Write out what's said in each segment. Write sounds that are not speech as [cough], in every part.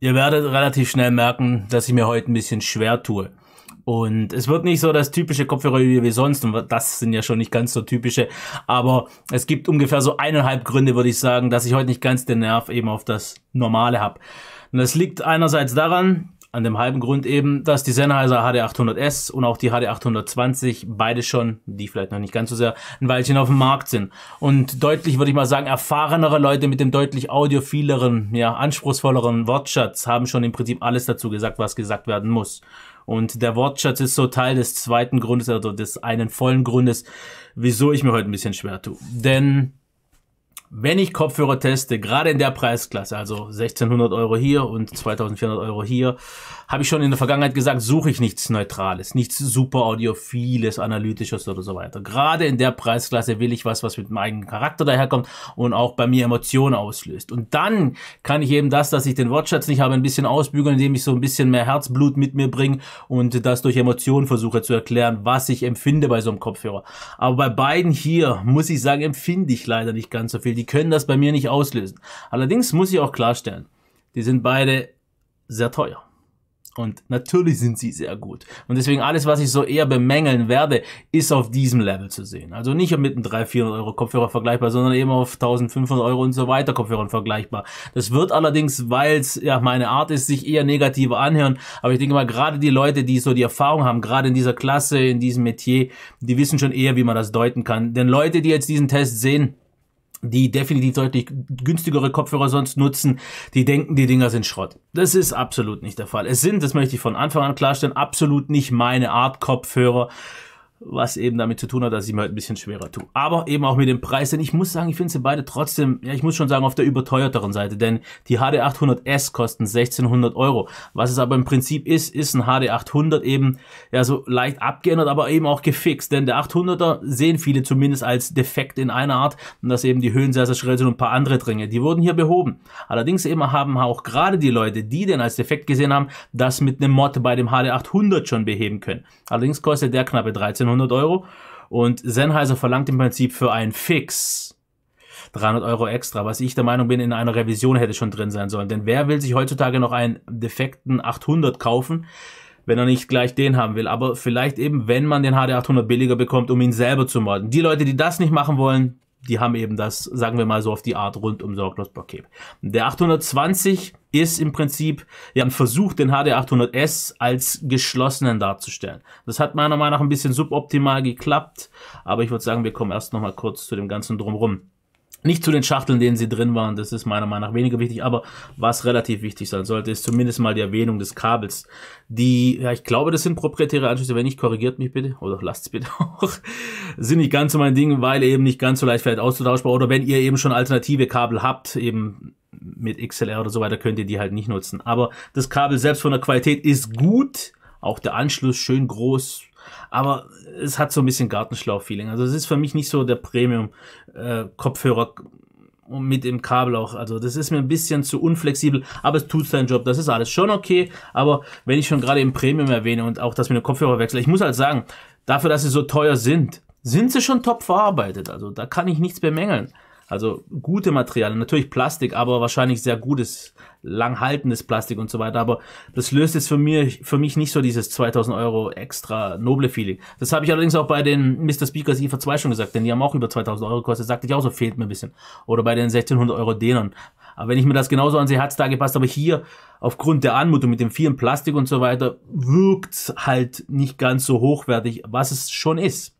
Ihr werdet relativ schnell merken, dass ich mir heute ein bisschen schwer tue. Und es wird nicht so das typische Kopfhörer wie sonst, und das sind ja schon nicht ganz so typische, aber es gibt ungefähr so eineinhalb Gründe, würde ich sagen, dass ich heute nicht ganz den Nerv eben auf das Normale habe. Und das liegt einerseits daran, an dem halben Grund eben, dass die Sennheiser HD800S und auch die HD820 beide schon, die vielleicht noch nicht ganz so sehr, ein Weilchen auf dem Markt sind. Und deutlich, würde ich mal sagen, erfahrenere Leute mit dem deutlich audiophileren, ja, anspruchsvolleren Wortschatz haben schon im Prinzip alles dazu gesagt, was gesagt werden muss. Und der Wortschatz ist so Teil des zweiten Grundes, also des einen vollen Grundes, wieso ich mir heute ein bisschen schwer tue. Denn wenn ich Kopfhörer teste, gerade in der Preisklasse, also 1600 Euro hier und 2400 Euro hier, habe ich schon in der Vergangenheit gesagt, suche ich nichts Neutrales, nichts super audiophiles, analytisches oder so weiter. Gerade in der Preisklasse will ich was, was mit meinem eigenen Charakter daherkommt und auch bei mir Emotionen auslöst. Und dann kann ich eben das, dass ich den Wortschatz nicht habe, ein bisschen ausbügeln, indem ich so ein bisschen mehr Herzblut mit mir bringe und das durch Emotionen versuche zu erklären, was ich empfinde bei so einem Kopfhörer. Aber bei beiden hier, muss ich sagen, empfinde ich leider nicht ganz so viel. Die die können das bei mir nicht auslösen. Allerdings muss ich auch klarstellen, die sind beide sehr teuer. Und natürlich sind sie sehr gut. Und deswegen alles, was ich so eher bemängeln werde, ist auf diesem Level zu sehen. Also nicht mit einem 300, 400 Euro Kopfhörer vergleichbar, sondern eben auf 1500 Euro und so weiter Kopfhörern vergleichbar. Das wird allerdings, weil es ja meine Art ist, sich eher negativer anhören. Aber ich denke mal, gerade die Leute, die so die Erfahrung haben, gerade in dieser Klasse, in diesem Metier, die wissen schon eher, wie man das deuten kann. Denn Leute, die jetzt diesen Test sehen, die definitiv deutlich günstigere Kopfhörer sonst nutzen, die denken, die Dinger sind Schrott. Das ist absolut nicht der Fall. Es sind, das möchte ich von Anfang an klarstellen, absolut nicht meine Art Kopfhörer was eben damit zu tun hat, dass ich mir halt ein bisschen schwerer tue. Aber eben auch mit dem Preis, denn ich muss sagen, ich finde sie beide trotzdem, ja, ich muss schon sagen, auf der überteuerteren Seite, denn die HD800S kosten 1600 Euro. Was es aber im Prinzip ist, ist ein HD800 eben, ja, so leicht abgeändert, aber eben auch gefixt, denn der 800er sehen viele zumindest als defekt in einer Art und dass eben die Höhen sehr, sehr schrill sind und ein paar andere Dinge, die wurden hier behoben. Allerdings eben haben auch gerade die Leute, die den als defekt gesehen haben, das mit einem Mod bei dem HD800 schon beheben können. Allerdings kostet der knappe 1300 900 Euro. Und Sennheiser verlangt im Prinzip für einen Fix 300 Euro extra, was ich der Meinung bin, in einer Revision hätte schon drin sein sollen. Denn wer will sich heutzutage noch einen defekten 800 kaufen, wenn er nicht gleich den haben will? Aber vielleicht eben, wenn man den HD 800 billiger bekommt, um ihn selber zu modden. Die Leute, die das nicht machen wollen, die haben eben das, sagen wir mal so auf die Art rund rundum sorglos Paket. Der 820 ist im Prinzip ja ein Versuch, den HD800S als geschlossenen darzustellen. Das hat meiner Meinung nach ein bisschen suboptimal geklappt, aber ich würde sagen, wir kommen erst noch mal kurz zu dem ganzen drumrum. Nicht zu den Schachteln, denen sie drin waren, das ist meiner Meinung nach weniger wichtig, aber was relativ wichtig sein sollte, ist zumindest mal die Erwähnung des Kabels. Die, ja, ich glaube, das sind proprietäre Anschlüsse, wenn nicht, korrigiert mich bitte, oder lasst es bitte [laughs] auch, sind nicht ganz so mein Ding, weil eben nicht ganz so leicht vielleicht auszutauschbar, oder wenn ihr eben schon alternative Kabel habt, eben mit XLR oder so weiter, könnt ihr die halt nicht nutzen. Aber das Kabel selbst von der Qualität ist gut, auch der Anschluss schön groß, aber es hat so ein bisschen Gartenschlauch-Feeling. Also es ist für mich nicht so der Premium-Kopfhörer äh, mit im Kabel auch. Also das ist mir ein bisschen zu unflexibel, aber es tut seinen Job. Das ist alles schon okay, aber wenn ich schon gerade im Premium erwähne und auch das mit dem Kopfhörer wechsle, ich muss halt sagen, dafür, dass sie so teuer sind, sind sie schon top verarbeitet. Also da kann ich nichts bemängeln. Also gute Materialien, natürlich Plastik, aber wahrscheinlich sehr gutes, langhaltendes Plastik und so weiter. Aber das löst jetzt für mich, für mich nicht so dieses 2000 Euro extra noble Feeling. Das habe ich allerdings auch bei den Mr. Speakers IFA 2 schon gesagt, denn die haben auch über 2000 Euro gekostet. Sagte ich auch so, fehlt mir ein bisschen. Oder bei den 1600 Euro Dänern. Aber wenn ich mir das genauso ansehe, hat es da gepasst. Aber hier, aufgrund der Anmutung mit dem vielen Plastik und so weiter, wirkt halt nicht ganz so hochwertig, was es schon ist.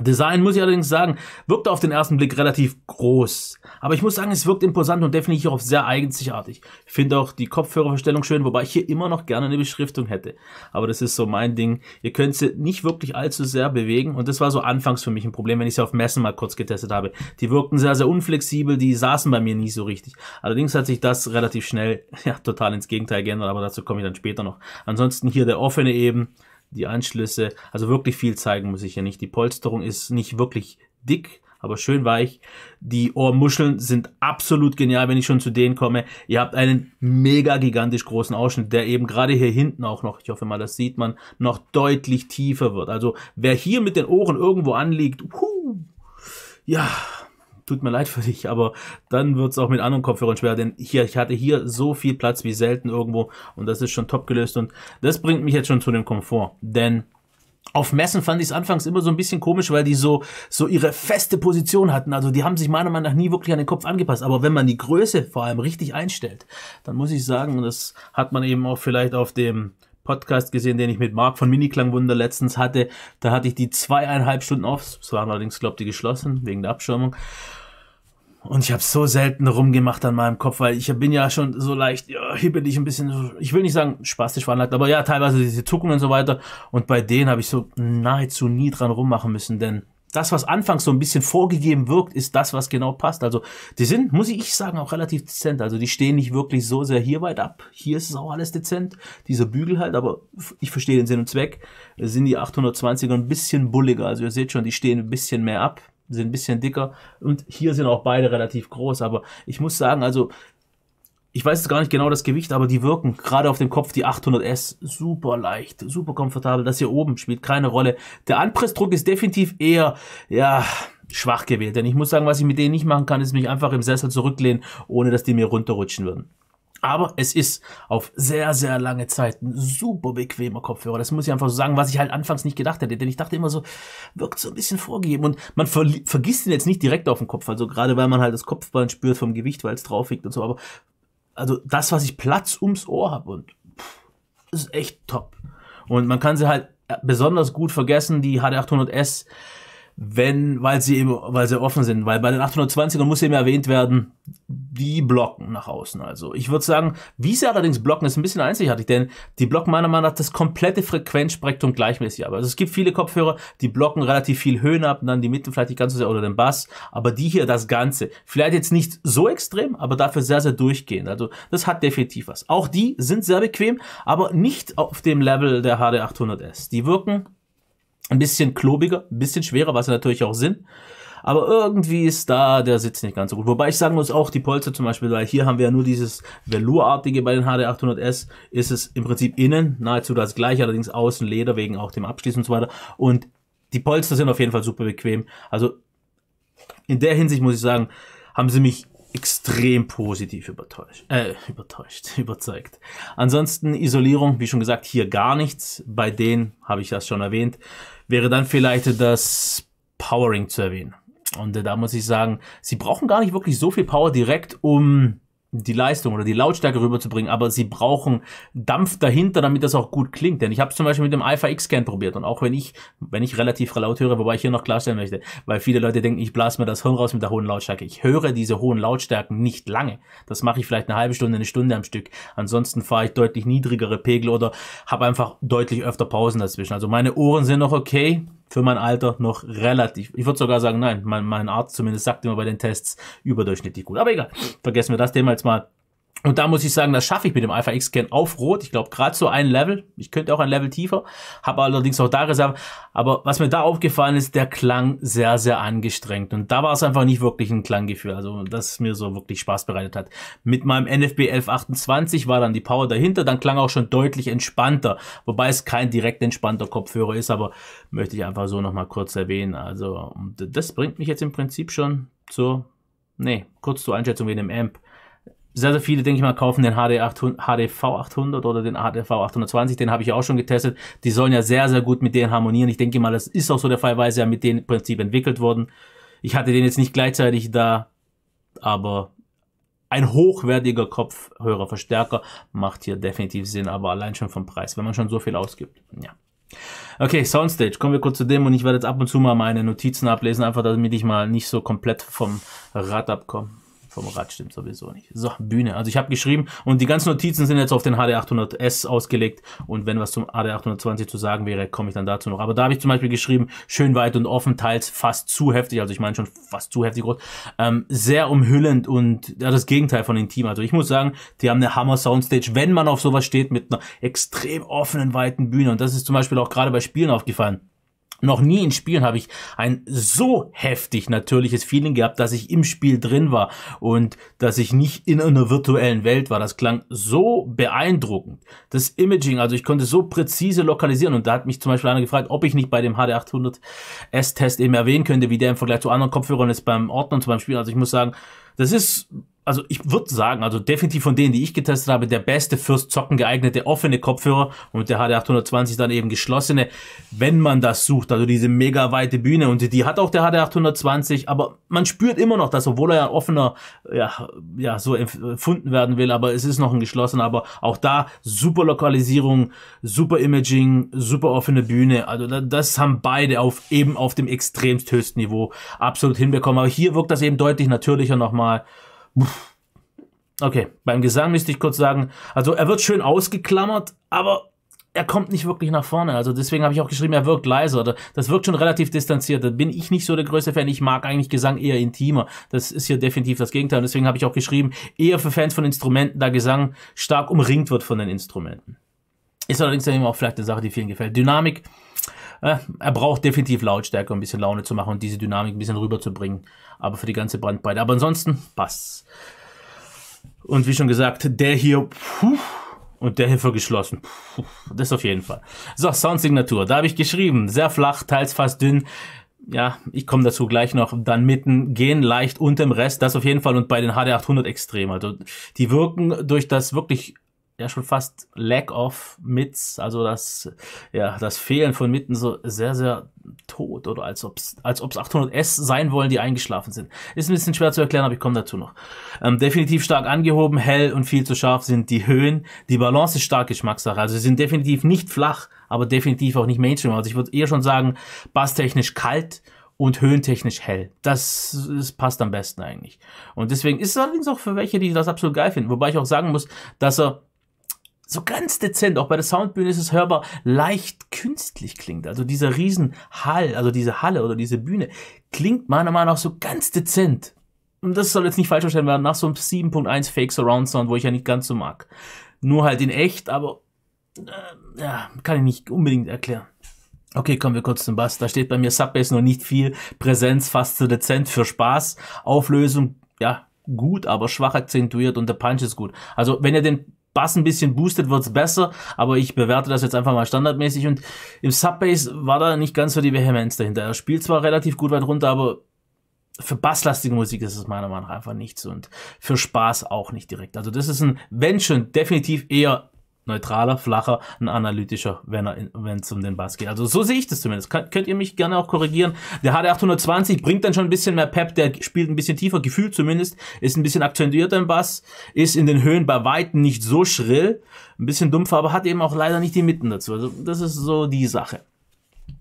Design muss ich allerdings sagen, wirkt auf den ersten Blick relativ groß. Aber ich muss sagen, es wirkt imposant und definitiv auch sehr einzigartig. Ich finde auch die Kopfhörerverstellung schön, wobei ich hier immer noch gerne eine Beschriftung hätte. Aber das ist so mein Ding. Ihr könnt sie nicht wirklich allzu sehr bewegen und das war so anfangs für mich ein Problem, wenn ich sie auf Messen mal kurz getestet habe. Die wirkten sehr, sehr unflexibel, die saßen bei mir nie so richtig. Allerdings hat sich das relativ schnell, [laughs] ja, total ins Gegenteil geändert, aber dazu komme ich dann später noch. Ansonsten hier der offene eben die Anschlüsse. Also wirklich viel zeigen muss ich ja nicht. Die Polsterung ist nicht wirklich dick, aber schön weich. Die Ohrmuscheln sind absolut genial, wenn ich schon zu denen komme. Ihr habt einen mega gigantisch großen Ausschnitt, der eben gerade hier hinten auch noch, ich hoffe mal, das sieht man, noch deutlich tiefer wird. Also wer hier mit den Ohren irgendwo anliegt, uh, ja, tut mir leid für dich, aber dann wird es auch mit anderen Kopfhörern schwer, denn hier, ich hatte hier so viel Platz wie selten irgendwo und das ist schon top gelöst und das bringt mich jetzt schon zu dem Komfort, denn auf Messen fand ich es anfangs immer so ein bisschen komisch, weil die so, so ihre feste Position hatten. Also die haben sich meiner Meinung nach nie wirklich an den Kopf angepasst. Aber wenn man die Größe vor allem richtig einstellt, dann muss ich sagen, und das hat man eben auch vielleicht auf dem Podcast gesehen, den ich mit Marc von Miniklangwunder letztens hatte. Da hatte ich die zweieinhalb Stunden off. Es waren allerdings, glaube ich, geschlossen wegen der Abschirmung. Und ich habe so selten rumgemacht an meinem Kopf, weil ich bin ja schon so leicht ja, hibbelig, ein bisschen, ich will nicht sagen spastisch veranlagt, aber ja, teilweise diese Zuckungen und so weiter. Und bei denen habe ich so nahezu nie dran rummachen müssen, denn das, was anfangs so ein bisschen vorgegeben wirkt, ist das, was genau passt. Also die sind, muss ich sagen, auch relativ dezent. Also die stehen nicht wirklich so sehr hier weit ab. Hier ist es auch alles dezent. Dieser Bügel halt, aber ich verstehe den Sinn und Zweck. Sind die 820er ein bisschen bulliger. Also ihr seht schon, die stehen ein bisschen mehr ab sind ein bisschen dicker und hier sind auch beide relativ groß, aber ich muss sagen, also ich weiß gar nicht genau das Gewicht, aber die wirken gerade auf dem Kopf die 800S super leicht, super komfortabel. Das hier oben spielt keine Rolle. Der Anpressdruck ist definitiv eher, ja, schwach gewählt. Denn ich muss sagen, was ich mit denen nicht machen kann, ist mich einfach im Sessel zurücklehnen, ohne dass die mir runterrutschen würden. Aber es ist auf sehr, sehr lange Zeit ein super bequemer Kopfhörer. Das muss ich einfach so sagen, was ich halt anfangs nicht gedacht hätte. Denn ich dachte immer so, wirkt so ein bisschen vorgegeben. Und man ver vergisst ihn jetzt nicht direkt auf den Kopf. Also gerade weil man halt das Kopfband spürt vom Gewicht, weil es drauf liegt und so. Aber also das, was ich Platz ums Ohr habe und pff, ist echt top. Und man kann sie halt äh, besonders gut vergessen, die HD800S, wenn, weil sie eben, weil sie offen sind, weil bei den 820ern muss eben erwähnt werden, die blocken nach außen. Also ich würde sagen, wie sie allerdings blocken, ist ein bisschen einzigartig, denn die blocken meiner Meinung nach das komplette Frequenzspektrum gleichmäßig ab. Also es gibt viele Kopfhörer, die blocken relativ viel Höhen ab, dann die Mitte vielleicht nicht ganz so sehr oder den Bass, aber die hier das Ganze. Vielleicht jetzt nicht so extrem, aber dafür sehr, sehr durchgehend. Also das hat definitiv was. Auch die sind sehr bequem, aber nicht auf dem Level der HD800S. Die wirken ein bisschen klobiger, ein bisschen schwerer, was sie natürlich auch sind. Aber irgendwie ist da der Sitz nicht ganz so gut. Wobei ich sagen muss auch die Polster zum Beispiel, weil hier haben wir ja nur dieses Velourartige bei den HD 800S, ist es im Prinzip innen nahezu das gleiche, allerdings außen Leder wegen auch dem Abschließen und so weiter. Und die Polster sind auf jeden Fall super bequem. Also in der Hinsicht muss ich sagen, haben sie mich extrem positiv übertäuscht, äh, übertäuscht, [laughs] überzeugt. Ansonsten Isolierung, wie schon gesagt, hier gar nichts. Bei denen habe ich das schon erwähnt. Wäre dann vielleicht das Powering zu erwähnen. Und äh, da muss ich sagen, sie brauchen gar nicht wirklich so viel Power direkt, um die Leistung oder die Lautstärke rüberzubringen, aber sie brauchen Dampf dahinter, damit das auch gut klingt. Denn ich habe zum Beispiel mit dem Alpha X-Scan probiert und auch wenn ich, wenn ich relativ laut höre, wobei ich hier noch klarstellen möchte, weil viele Leute denken, ich blase mir das Hirn raus mit der hohen Lautstärke. Ich höre diese hohen Lautstärken nicht lange. Das mache ich vielleicht eine halbe Stunde, eine Stunde am Stück. Ansonsten fahre ich deutlich niedrigere Pegel oder habe einfach deutlich öfter Pausen dazwischen. Also meine Ohren sind noch okay, für mein Alter noch relativ, ich würde sogar sagen, nein, mein, mein Arzt zumindest sagt immer bei den Tests überdurchschnittlich gut. Aber egal, vergessen wir das Thema jetzt mal. Und da muss ich sagen, das schaffe ich mit dem Alpha X-Scan auf Rot. Ich glaube, gerade so ein Level. Ich könnte auch ein Level tiefer. Habe allerdings auch da Reserve. Aber was mir da aufgefallen ist, der Klang sehr, sehr angestrengt. Und da war es einfach nicht wirklich ein Klanggefühl. Also, das mir so wirklich Spaß bereitet hat. Mit meinem NFB 1128 war dann die Power dahinter. Dann klang auch schon deutlich entspannter. Wobei es kein direkt entspannter Kopfhörer ist. Aber möchte ich einfach so nochmal kurz erwähnen. Also, das bringt mich jetzt im Prinzip schon zur, nee, kurz zur Einschätzung wegen dem Amp sehr, sehr viele, denke ich mal, kaufen den HD 800, HDV 800 oder den HDV 820, den habe ich auch schon getestet. Die sollen ja sehr, sehr gut mit denen harmonieren. Ich denke mal, das ist auch so der Fall, weil sie ja mit denen im Prinzip entwickelt wurden. Ich hatte den jetzt nicht gleichzeitig da, aber ein hochwertiger Kopfhörerverstärker macht hier definitiv Sinn, aber allein schon vom Preis, wenn man schon so viel ausgibt. Ja. Okay, Soundstage. Kommen wir kurz zu dem und ich werde jetzt ab und zu mal meine Notizen ablesen, einfach damit ich mal nicht so komplett vom Rad abkomme. Vom Rad stimmt sowieso nicht. So, Bühne. Also ich habe geschrieben und die ganzen Notizen sind jetzt auf den HD800S ausgelegt und wenn was zum HD820 zu sagen wäre, komme ich dann dazu noch. Aber da habe ich zum Beispiel geschrieben, schön weit und offen, teils fast zu heftig, also ich meine schon fast zu heftig groß, ähm, sehr umhüllend und ja, das Gegenteil von intim. Also ich muss sagen, die haben eine Hammer Soundstage, wenn man auf sowas steht mit einer extrem offenen, weiten Bühne und das ist zum Beispiel auch gerade bei Spielen aufgefallen noch nie in Spielen habe ich ein so heftig natürliches Feeling gehabt, dass ich im Spiel drin war und dass ich nicht in einer virtuellen Welt war. Das klang so beeindruckend. Das Imaging, also ich konnte so präzise lokalisieren und da hat mich zum Beispiel einer gefragt, ob ich nicht bei dem HD800S-Test eben erwähnen könnte, wie der im Vergleich zu anderen Kopfhörern ist beim Ordnen und beim Spielen. Also ich muss sagen, das ist, also ich würde sagen, also definitiv von denen, die ich getestet habe, der beste fürs Zocken geeignete offene Kopfhörer und der HD820 dann eben geschlossene, wenn man das sucht. Also diese mega weite Bühne und die hat auch der HD820, aber man spürt immer noch, das, obwohl er ja offener, ja, ja, so empfunden werden will, aber es ist noch ein geschlossener, aber auch da super Lokalisierung, super Imaging, super offene Bühne. Also das haben beide auf eben auf dem extremst höchsten Niveau absolut hinbekommen. Aber hier wirkt das eben deutlich natürlicher nochmal mal. Okay, beim Gesang müsste ich kurz sagen, also er wird schön ausgeklammert, aber er kommt nicht wirklich nach vorne. Also deswegen habe ich auch geschrieben, er wirkt leiser. Das wirkt schon relativ distanziert. Da bin ich nicht so der größte Fan. Ich mag eigentlich Gesang eher intimer. Das ist hier definitiv das Gegenteil. Und deswegen habe ich auch geschrieben, eher für Fans von Instrumenten, da Gesang stark umringt wird von den Instrumenten. Ist allerdings eben auch vielleicht eine Sache, die vielen gefällt. Dynamik äh, er braucht definitiv Lautstärke, um ein bisschen Laune zu machen und diese Dynamik ein bisschen rüberzubringen. Aber für die ganze Brandbreite. Aber ansonsten passt. Und wie schon gesagt, der hier puh, und der hier für geschlossen. Puh, das auf jeden Fall. So, Soundsignatur. Da habe ich geschrieben. Sehr flach, teils fast dünn ja, ich komme dazu gleich noch, dann mitten gehen leicht unter dem Rest, das auf jeden Fall und bei den HD800 extrem. Also die wirken durch das wirklich ja schon fast Lack of Mits, also das, ja, das Fehlen von Mitten so sehr, sehr tot oder als ob es als ob's 800S sein wollen, die eingeschlafen sind. Ist ein bisschen schwer zu erklären, aber ich komme dazu noch. Ähm, definitiv stark angehoben, hell und viel zu scharf sind die Höhen. Die Balance ist stark Geschmackssache, also sie sind definitiv nicht flach, aber definitiv auch nicht Mainstream. Also ich würde eher schon sagen, basstechnisch kalt und höhentechnisch hell. Das, das, passt am besten eigentlich. Und deswegen ist es allerdings auch für welche, die das absolut geil finden. Wobei ich auch sagen muss, dass er so ganz dezent, auch bei der Soundbühne ist es hörbar, leicht künstlich klingt. Also dieser Riesenhall, also diese Halle oder diese Bühne klingt meiner Meinung nach so ganz dezent. Und das soll jetzt nicht falsch verstanden werden, nach so einem 7.1 Fake Surround Sound, wo ich ja nicht ganz so mag. Nur halt in echt, aber äh, ja, kann ich nicht unbedingt erklären. Okay, kommen wir kurz zum Bass. Da steht bei mir Subbase noch nicht viel. Präsenz fast zu so dezent für Spaß. Auflösung, ja, gut, aber schwach akzentuiert und der Punch ist gut. Also wenn ihr den Bass ein bisschen boostet, wird's besser, aber ich bewerte das jetzt einfach mal standardmäßig und im Subbase war da nicht ganz so die Vehemenz dahinter. Er spielt zwar relativ gut weit runter, aber für basslastige Musik ist es meiner Meinung nach einfach nichts und für Spaß auch nicht direkt. Also das ist ein, wenn schon, definitiv eher neutraler, flacher ein analytischer, wenn es um den Bass geht. Also so sehe ich das zumindest. Kön könnt ihr mich gerne auch korrigieren. Der HD 820 bringt dann schon ein bisschen mehr Pep, der spielt ein bisschen tiefer, gefühlt zumindest, ist ein bisschen akzentuierter im Bass, ist in den Höhen bei Weitem nicht so schrill, ein bisschen dumpfer, aber hat eben auch leider nicht die Mitten dazu. Also das ist so die Sache.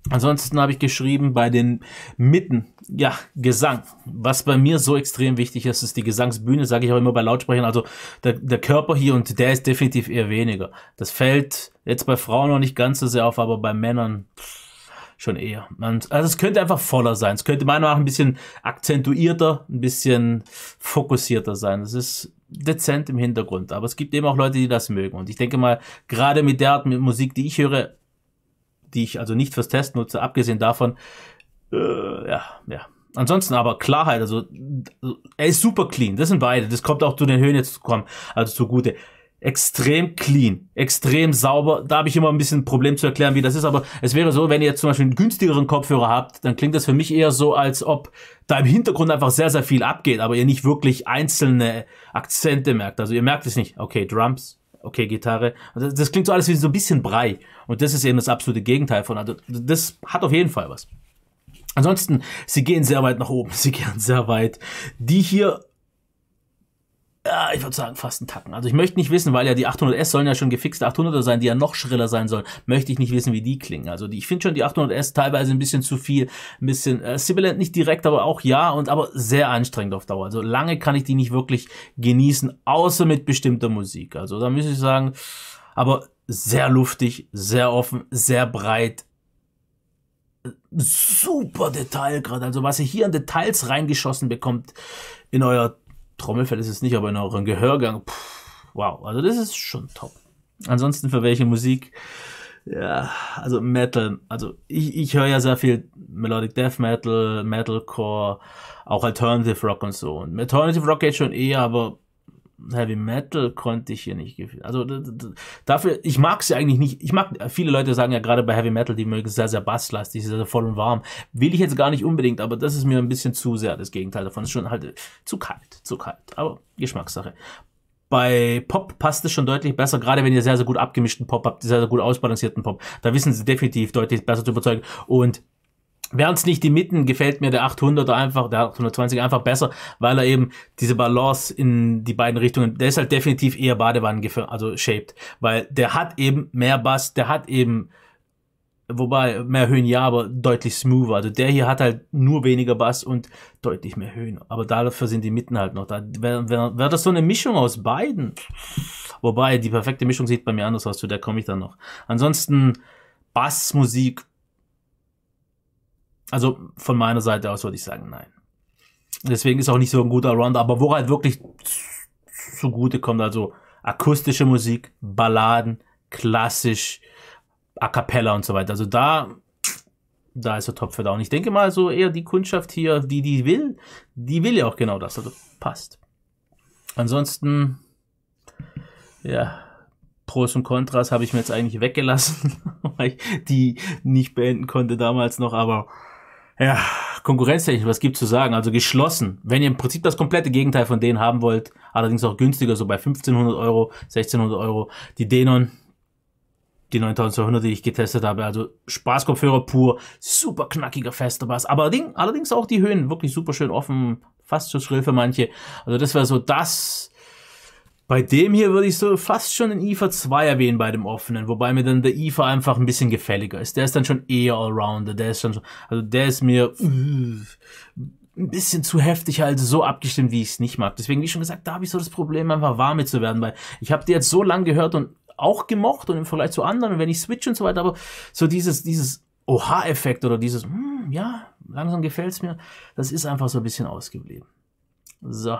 Ansonsten habe ich geschrieben bei den Mitten, ja, Gesang. Was bei mir so extrem wichtig ist, ist die Gesangsbühne, sage ich auch immer bei Lautsprechern. Also der, der Körper hier und der ist definitiv eher weniger. Das fällt jetzt bei Frauen noch nicht ganz so sehr auf, aber bei Männern schon eher. Und, also es könnte einfach voller sein. Es könnte meiner Meinung nach ein bisschen akzentuierter, ein bisschen fokussierter sein. Es ist dezent im Hintergrund, aber es gibt eben auch Leute, die das mögen. Und ich denke mal, gerade mit der Art mit Musik, die ich höre, die ich also nicht fürs Test nutze, abgesehen davon, äh, ja, ja. Ansonsten aber Klarheit, also er ist super clean, das sind beide, das kommt auch zu den Höhen jetzt zu kommen, also zugute. Extrem clean, extrem sauber. Da habe ich immer ein bisschen ein Problem zu erklären, wie das ist. Aber es wäre so, wenn ihr jetzt zum Beispiel einen günstigeren Kopfhörer habt, dann klingt das für mich eher so, als ob da im Hintergrund einfach sehr, sehr viel abgeht, aber ihr nicht wirklich einzelne Akzente merkt. Also ihr merkt es nicht. Okay, Drums, okay, Gitarre. Das, also, das klingt so alles wie so ein bisschen Brei. Und das ist eben das absolute Gegenteil von. Also das hat auf jeden Fall was. Ansonsten, sie gehen sehr weit nach oben, [laughs] sie gehen sehr weit. Die hier ja, ich würde sagen, fast einen Tacken. Also ich möchte nicht wissen, weil ja die 800S sollen ja schon gefixte 800er sein, die ja noch schriller sein sollen, möchte ich nicht wissen, wie die klingen. Also die, ich finde schon die 800S teilweise ein bisschen zu viel, ein bisschen äh, sibilant, nicht direkt, aber auch ja und aber sehr anstrengend auf Dauer. Also lange kann ich die nicht wirklich genießen, außer mit bestimmter Musik. Also da muss ich sagen, aber sehr luftig, sehr offen, sehr breit, äh, super Detail gerade. Also was ihr hier an Details reingeschossen bekommt in euer Trommelfell ist es nicht, aber in euren Gehörgang, pff, wow, also das ist schon top. Ansonsten für welche Musik? Ja, also Metal, also ich, ich höre ja sehr viel Melodic Death Metal, Metalcore, auch Alternative Rock und so. Und Alternative Rock geht schon eher, aber Heavy Metal konnte ich hier nicht gefühlt. Also dafür, ich mag es ja eigentlich nicht. Ich mag, viele Leute sagen ja gerade bei Heavy Metal, die mögen sehr, sehr basslastig, sehr, sehr voll und warm. Will ich jetzt gar nicht unbedingt, aber das ist mir ein bisschen zu sehr das Gegenteil davon. Ist schon halt äh, zu kalt, zu kalt. Aber Geschmackssache. Bei Pop passt es schon deutlich besser, gerade wenn ihr sehr, sehr gut abgemischten Pop habt, sehr, sehr gut ausbalancierten Pop. Da wissen sie definitiv deutlich besser zu überzeugen. Und Wären es nicht die Mitten, gefällt mir der 800er einfach, der 820 einfach besser, weil er eben diese Balance in die beiden Richtungen, der ist halt definitiv eher Badewanne, also shaped, weil der hat eben mehr Bass, der hat eben, wobei mehr Höhen ja, aber deutlich smoother. Also der hier hat halt nur weniger Bass und deutlich mehr Höhen, aber dafür sind die Mitten halt noch da. Wäre wär, wär das so eine Mischung aus beiden? Wobei, die perfekte Mischung sieht bei mir anders aus, zu der komme ich dann noch. Ansonsten, Bassmusik also von meiner Seite aus würde ich sagen, nein. Deswegen ist auch nicht so ein guter Round, aber wo halt wirklich zugute kommt, also akustische Musik, Balladen, klassisch, A cappella und so weiter. Also da, da ist er top für da. Und ich denke mal so eher die Kundschaft hier, die die will, die will ja auch genau das. Also passt. Ansonsten, ja, Pros und Kontras habe ich mir jetzt eigentlich weggelassen, [laughs] weil ich die nicht beenden konnte damals noch, aber ja, konkurrenztechnisch, was gibt's zu sagen? Also geschlossen. Wenn ihr im Prinzip das komplette Gegenteil von denen haben wollt, allerdings auch günstiger, so bei 1500 Euro, 1600 Euro, die Denon, die 9200, die ich getestet habe, also Spaßkopfhörer pur, super knackiger, fester Bass, aber allerdings auch die Höhen, wirklich super schön offen, fast zu schrill für manche. Also das wäre so das bei dem hier würde ich so fast schon den IFA 2 erwähnen bei dem offenen, wobei mir dann der IFA einfach ein bisschen gefälliger ist. Der ist dann schon eher Allrounder, der ist schon, also der ist mir uh, ein bisschen zu heftig halt so abgestimmt, wie ich es nicht mag. Deswegen, wie schon gesagt, da habe ich so das Problem, einfach warm mit zu werden, weil ich habe die jetzt so lang gehört und auch gemocht und im Vergleich zu anderen, wenn ich switch und so weiter, aber so dieses, dieses Oha-Effekt oder dieses, mm, ja, langsam gefällt es mir, das ist einfach so ein bisschen ausgeblieben. So,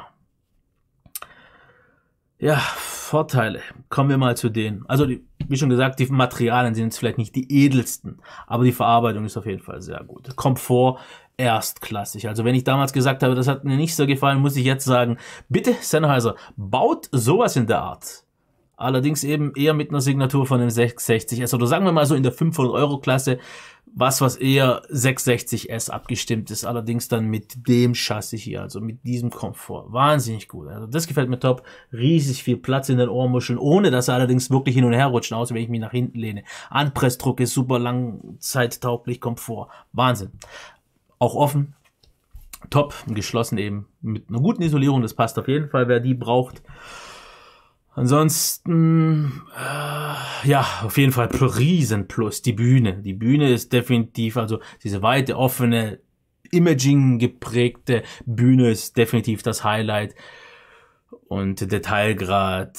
ja, Vorteile. Kommen wir mal zu denen. Also, die, wie schon gesagt, die Materialien sind jetzt vielleicht nicht die edelsten, aber die Verarbeitung ist auf jeden Fall sehr gut. Komfort erstklassig. Also wenn ich damals gesagt habe, das hat mir nicht so gefallen, muss ich jetzt sagen, bitte Sennheiser, baut sowas in der Art. Allerdings eben eher mit einer Signatur von einem 660S oder sagen wir mal so in der 500 Euro Klasse, was was eher 660S abgestimmt ist, allerdings dann mit dem Chassis hier, also mit diesem Komfort. Wahnsinnig gut. Also das gefällt mir top. Riesig viel Platz in den Ohrmuscheln, ohne dass er allerdings wirklich hin und her rutschen, außer wenn ich mich nach hinten lehne. Anpressdruck ist super langzeittauglich Komfort. Wahnsinn. Auch offen. Top, geschlossen eben mit einer guten Isolierung, das passt auf jeden Fall, wer die braucht. Ansonsten, äh, ja, auf jeden Fall Riesenplus, die Bühne. Die Bühne ist definitiv, also diese weite, offene, Imaging geprägte Bühne ist definitiv das Highlight. Und Detailgrad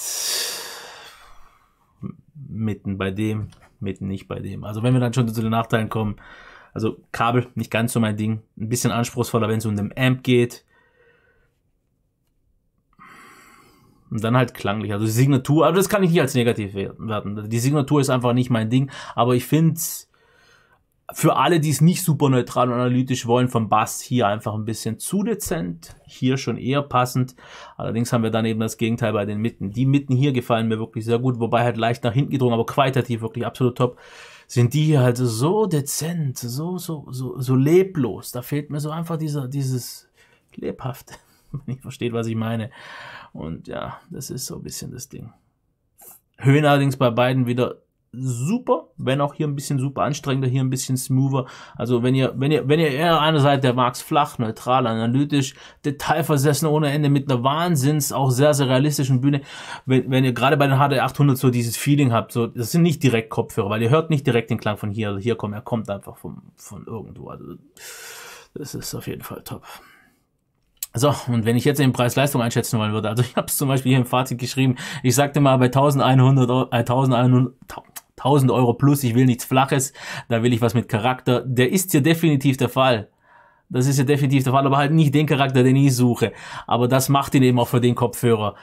mitten bei dem, mitten nicht bei dem. Also wenn wir dann schon zu den Nachteilen kommen, also Kabel, nicht ganz so mein Ding. Ein bisschen anspruchsvoller, wenn es um den Amp geht. Und dann halt klanglich. Also die Signatur, aber also das kann ich nicht als negativ werten. Die Signatur ist einfach nicht mein Ding. Aber ich finde es für alle, die es nicht super neutral und analytisch wollen, vom Bass hier einfach ein bisschen zu dezent, hier schon eher passend. Allerdings haben wir dann eben das Gegenteil bei den Mitten. Die Mitten hier gefallen mir wirklich sehr gut, wobei halt leicht nach hinten gedrungen, aber qualitativ wirklich absolut top. Sind die hier halt so dezent, so, so, so, so leblos. Da fehlt mir so einfach dieser, dieses Lebhafte wenn [laughs] ihr versteht, was ich meine. Und ja, das ist so ein bisschen das Ding. Höhen allerdings bei beiden wieder super, wenn auch hier ein bisschen super anstrengender, hier ein bisschen smoother. Also wenn ihr, wenn ihr, wenn ihr eher einer seid, der mag's flach, neutral, analytisch, detailversessen ohne Ende mit einer Wahnsinns, auch sehr, sehr realistischen Bühne, wenn, wenn ihr gerade bei den HD 800 so dieses Feeling habt, so, das sind nicht direkt Kopfhörer, weil ihr hört nicht direkt den Klang von hier, also hier kommt, er kommt einfach vom, von irgendwo. Also, das ist auf jeden Fall top. So, und wenn ich jetzt den Preis-Leistung einschätzen wollen würde, also ich habe es zum Beispiel hier im Fazit geschrieben, ich sagte mal bei 1100, äh, 1100, 1000 Euro plus, ich will nichts Flaches, da will ich was mit Charakter, der ist hier definitiv der Fall. Das ist ja definitiv der Fall, aber halt nicht den Charakter, den ich suche. Aber das macht ihn eben auch für den Kopfhörer.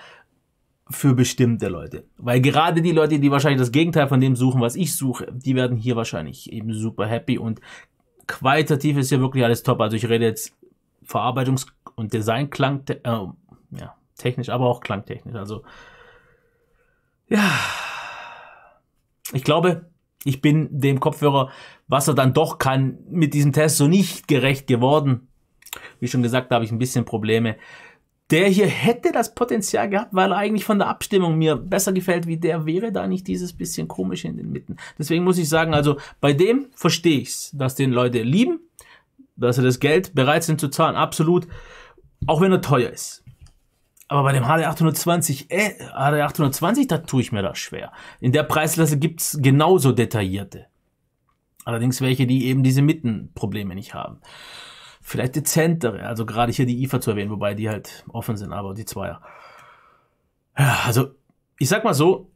Für bestimmte Leute. Weil gerade die Leute, die wahrscheinlich das Gegenteil von dem suchen, was ich suche, die werden hier wahrscheinlich eben super happy und qualitativ ist hier wirklich alles top. Also ich rede jetzt Verarbeitungs- und Designklang, äh, ja, technisch, aber auch klangtechnisch. Also, ja, ich glaube, ich bin dem Kopfhörer, was er dann doch kann, mit diesem Test so nicht gerecht geworden. Wie schon gesagt, da habe ich ein bisschen Probleme. Der hier hätte das Potenzial gehabt, weil er eigentlich von der Abstimmung mir besser gefällt, wie der wäre da nicht dieses bisschen komisch in den Mitten. Deswegen muss ich sagen, also bei dem verstehe ich es, dass den Leute lieben, dass sie das Geld bereit sind zu zahlen, absolut, auch wenn er teuer ist. Aber bei dem HD820, äh, HD820, da tue ich mir das schwer. In der Preisklasse gibt's genauso detaillierte. Allerdings welche, die eben diese Mittenprobleme nicht haben. Vielleicht dezentere, also gerade hier die IFA zu erwähnen, wobei die halt offen sind, aber die Zweier. Ja, also, ich sag mal so,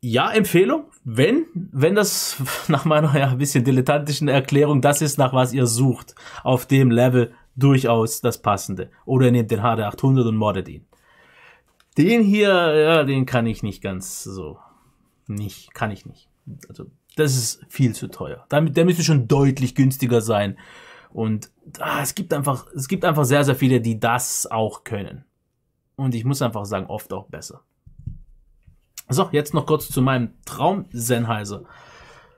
ja, Empfehlung, wenn, wenn das [laughs] nach meiner ja, bisschen dilettantischen Erklärung das ist, nach was ihr sucht, auf dem Level durchaus das Passende. Oder ihr nehmt den HD 800 und moddet ihn. Den hier, ja, den kann ich nicht ganz so, nicht, kann ich nicht. Also, das ist viel zu teuer. Damit, der müsste schon deutlich günstiger sein. Und ah, es gibt einfach, es gibt einfach sehr, sehr viele, die das auch können. Und ich muss einfach sagen, oft auch besser. So, jetzt noch kurz zu meinem Traum Sennheiser.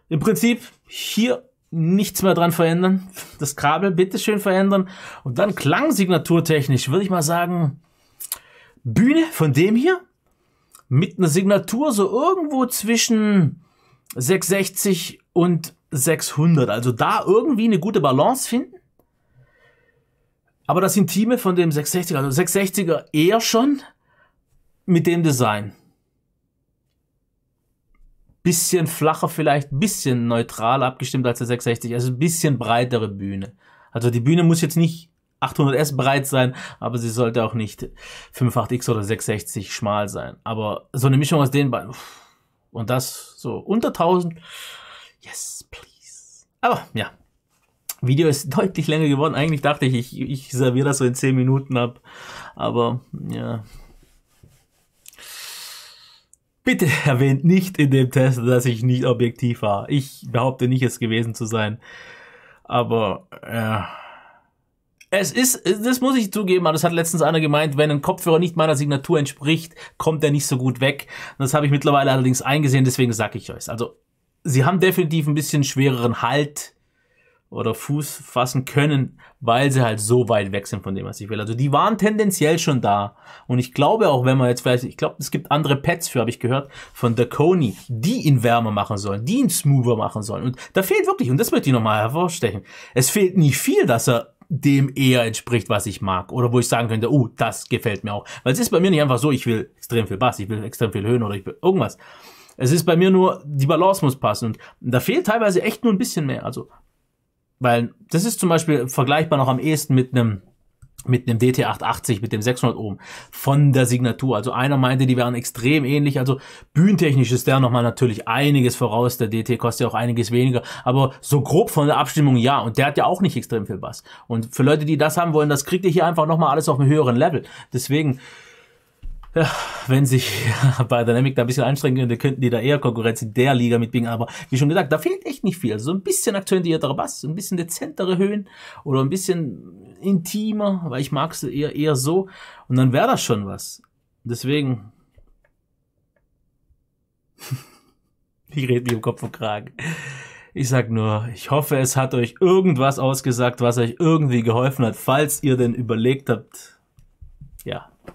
Im Prinzip hier nichts mehr dran verändern. Das Kabel bitteschön verändern. Und dann klangsignaturtechnisch würde ich mal sagen, Bühne von dem hier mit einer Signatur so irgendwo zwischen 660 und 600. Also da irgendwie eine gute Balance finden. Aber das Intime von dem 660er, also 660er eher schon mit dem Design bisschen flacher vielleicht, bisschen neutraler abgestimmt als der 660, also ein bisschen breitere Bühne. Also die Bühne muss jetzt nicht 800S breit sein, aber sie sollte auch nicht 58X oder 660 schmal sein. Aber so eine Mischung aus den beiden und das so unter 1000, yes, please. Aber ja, Video ist [laughs] deutlich länger geworden. Eigentlich dachte ich, ich, ich serviere das so in 10 Minuten ab. Aber ja, Bitte [laughs] erwähnt nicht in dem Test, dass ich nicht objektiv war. Ich behaupte nicht, es gewesen zu sein. Aber ja. Äh, es ist, das muss ich zugeben, aber das hat letztens einer gemeint, wenn ein Kopfhörer nicht meiner Signatur entspricht, kommt er nicht so gut weg. Das habe ich mittlerweile allerdings eingesehen, deswegen sage ich euch. Also, sie haben definitiv ein bisschen schwereren Halt oder Fuß fassen können, weil sie halt so weit weg sind von dem, was ich will. Also die waren tendenziell schon da. Und ich glaube auch, wenn man jetzt vielleicht, ich glaube, es gibt andere Pads für, habe ich gehört, von Daconi, die ihn wärmer machen sollen, die ihn smoother machen sollen. Und da fehlt wirklich, und das möchte ich nochmal hervorstechen, es fehlt nicht viel, dass er dem eher entspricht, was ich mag. Oder wo ich sagen könnte, oh, das gefällt mir auch. Weil es ist bei mir nicht einfach so, ich will extrem viel Bass, ich will extrem viel Höhen oder ich will irgendwas. Es ist bei mir nur, die Balance muss passen. Und da fehlt teilweise echt nur ein bisschen mehr. Also weil das ist zum Beispiel vergleichbar noch am ehesten mit einem mit einem DT880, mit dem 600 Ohm von der Signatur. Also einer meinte, die wären extrem ähnlich. Also bühnentechnisch ist der nochmal natürlich einiges voraus. Der DT kostet ja auch einiges weniger. Aber so grob von der Abstimmung ja. Und der hat ja auch nicht extrem viel Bass. Und für Leute, die das haben wollen, das kriegt ihr hier einfach nochmal alles auf einem höheren Level. Deswegen, ja, wenn sich bei Dynamic da ein bisschen einstrengen könnte, könnten die da eher Konkurrenz in der Liga mitbringen. Aber wie schon gesagt, da fehlt echt nicht viel. Also so ein bisschen akzentuierterer Bass, ein bisschen dezentere Höhen oder ein bisschen intimer, weil ich mag es eher, eher so. Und dann wäre das schon was. Deswegen. [laughs] ich rede nicht im Kopf und Kragen. Ich sag nur, ich hoffe, es hat euch irgendwas ausgesagt, was euch irgendwie geholfen hat, falls ihr denn überlegt habt. Ja,